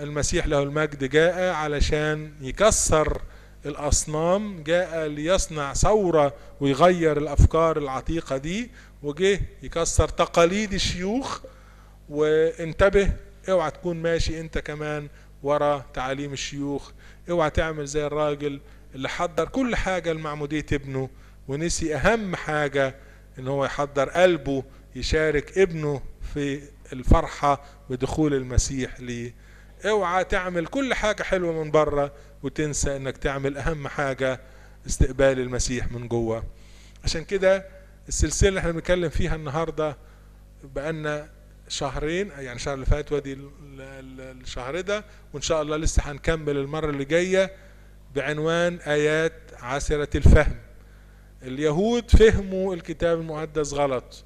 المسيح له المجد جاء علشان يكسر الاصنام جاء ليصنع ثوره ويغير الافكار العتيقه دي وجه يكسر تقاليد الشيوخ وانتبه اوعى تكون ماشي انت كمان ورا تعاليم الشيوخ اوعى تعمل زي الراجل اللي حضر كل حاجة لمعمودية ابنه ونسي اهم حاجة ان هو يحضر قلبه يشارك ابنه في الفرحة بدخول المسيح ليه اوعى تعمل كل حاجة حلوة من بره وتنسى انك تعمل اهم حاجة استقبال المسيح من جوه عشان كده السلسله اللي احنا بنتكلم فيها النهارده بقالنا شهرين يعني الشهر اللي فات وادي الشهر ده وان شاء الله لسه هنكمل المره اللي جايه بعنوان ايات عسره الفهم اليهود فهموا الكتاب المقدس غلط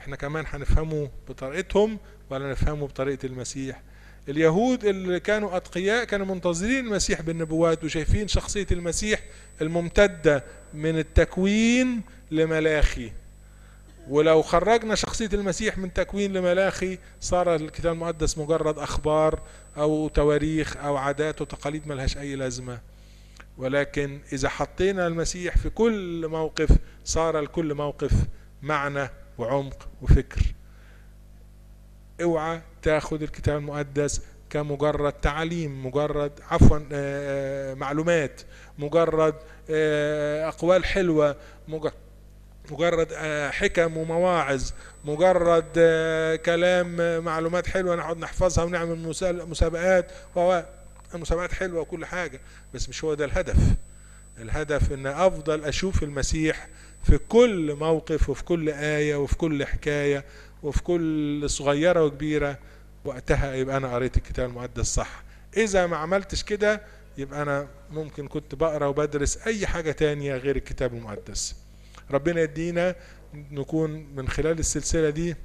احنا كمان هنفهمه بطريقتهم ولا نفهمه بطريقه المسيح اليهود اللي كانوا أتقياء كانوا منتظرين المسيح بالنبوات وشايفين شخصية المسيح الممتدة من التكوين لملاخي ولو خرجنا شخصية المسيح من تكوين لملاخي صار الكتاب المقدس مجرد أخبار أو تواريخ أو عادات وتقاليد ملهاش أي لازمة ولكن إذا حطينا المسيح في كل موقف صار لكل موقف معنى وعمق وفكر اوعى تاخد الكتاب المقدس كمجرد تعليم مجرد عفوا آه، آه، معلومات مجرد آه، أقوال حلوة مجرد مجرد آه، حكم ومواعظ مجرد آه، كلام آه، معلومات حلوة نقعد نحفظها ونعمل مسابقات وهو المسابقات حلوة وكل حاجة بس مش هو ده الهدف الهدف ان افضل اشوف المسيح في كل موقف وفي كل آية وفي كل حكاية وفي كل صغيرة وكبيرة وقتها يبقى انا قريت الكتاب المقدس صح اذا ما عملتش كده يبقى انا ممكن كنت بقرا وبدرس اي حاجه تانية غير الكتاب المقدس ربنا يدينا نكون من خلال السلسلة دي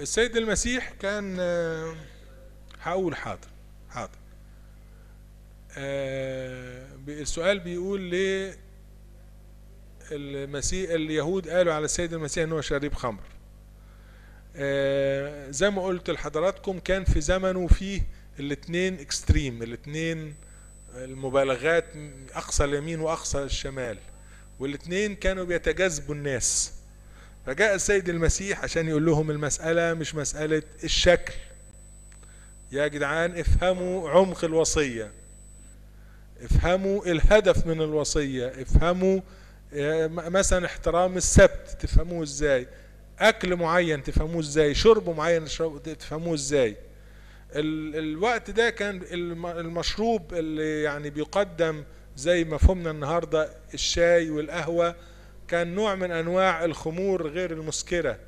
السيد المسيح كان آه، هقول حاضر حاضر آه، السؤال بيقول ليه المسيح اليهود قالوا على السيد المسيح ان هو شريب خمر آه، زي ما قلت لحضراتكم كان في زمنه فيه الاثنين اكستريم الاثنين المبالغات اقصى اليمين واقصى الشمال والاثنين كانوا بيتجاذبوا الناس فجاء السيد المسيح عشان يقول لهم المسألة مش مسألة الشكل يا جدعان افهموا عمق الوصية افهموا الهدف من الوصية افهموا آه، مثلا احترام السبت تفهموه ازاي اكل معين تفهموه ازاي شرب معين تفهموه ازاي الوقت ده كان المشروب اللي يعني بيقدم زي ما فهمنا النهاردة الشاي والقهوة كان نوع من أنواع الخمور غير المسكرة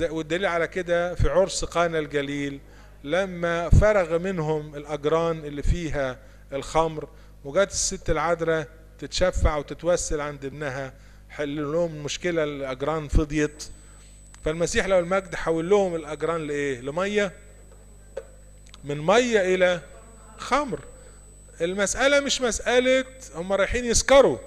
والدليل على كده في عرس قانا الجليل لما فرغ منهم الأجران اللي فيها الخمر وجات الست العذراء تتشفع وتتوسل عند ابنها حل لهم المشكلة الأجران فضيت فالمسيح لو المجد حول لهم الأجران لإيه؟ لمية من مية إلى خمر المسألة مش مسألة هم رايحين يسكروا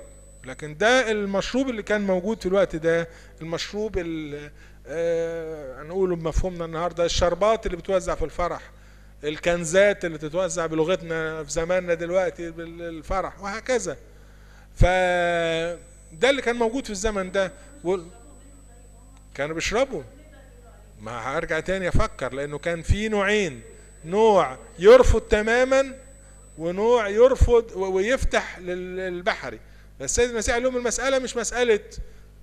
لكن ده المشروب اللي كان موجود في الوقت ده المشروب اللي آه نقوله بمفهومنا النهارده الشربات اللي بتوزع في الفرح الكنزات اللي تتوزع بلغتنا في زماننا دلوقتي بالفرح وهكذا فده اللي كان موجود في الزمن ده و... كانوا بيشربوا ما هرجع تاني افكر لانه كان في نوعين نوع يرفض تماما ونوع يرفض ويفتح للبحري فالسيد المسيح قال لهم المسألة مش مسألة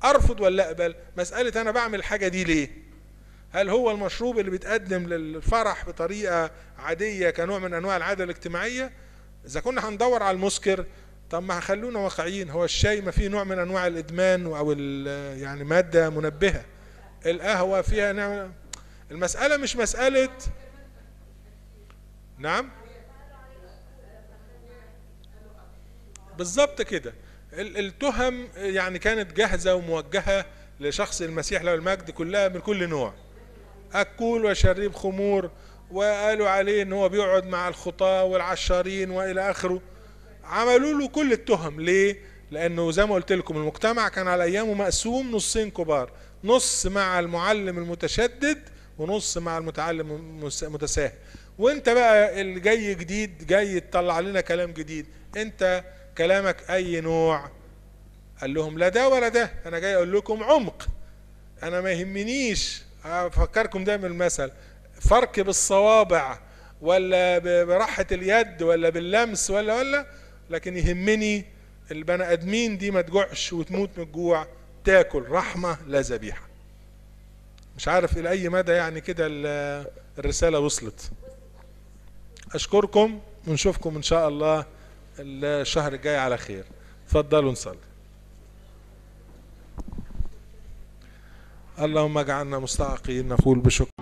أرفض ولا أقبل مسألة أنا بعمل الحاجة دي ليه هل هو المشروب اللي بيتقدم للفرح بطريقة عادية كنوع من أنواع العادة الاجتماعية إذا كنا هندور على المسكر طب ما خلونا واقعيين هو الشاي ما فيه نوع من أنواع الإدمان أو يعني مادة منبهة القهوة فيها نوع المسألة مش مسألة نعم بالظبط كده التهم يعني كانت جاهزة وموجهة لشخص المسيح له المجد كلها من كل نوع أكول وشريب خمور وقالوا عليه ان هو بيقعد مع الخطاة والعشارين والى اخره عملوا له كل التهم ليه لانه زي ما قلت لكم المجتمع كان على ايامه مقسوم نصين كبار نص مع المعلم المتشدد ونص مع المتعلم المتساهل وانت بقى اللي جاي جديد جاي تطلع لنا كلام جديد انت كلامك اي نوع قال لهم لا ده ولا ده انا جاي اقول لكم عمق انا ما يهمنيش افكركم دايما المثل فرق بالصوابع ولا براحة اليد ولا باللمس ولا ولا لكن يهمني البني ادمين دي ما تجوعش وتموت من الجوع تاكل رحمة لا ذبيحة مش عارف الى اي مدى يعني كده الرسالة وصلت أشكركم ونشوفكم إن شاء الله الشهر الجاي على خير تفضلوا نصلي اللهم اجعلنا مستعقين نقول بشكر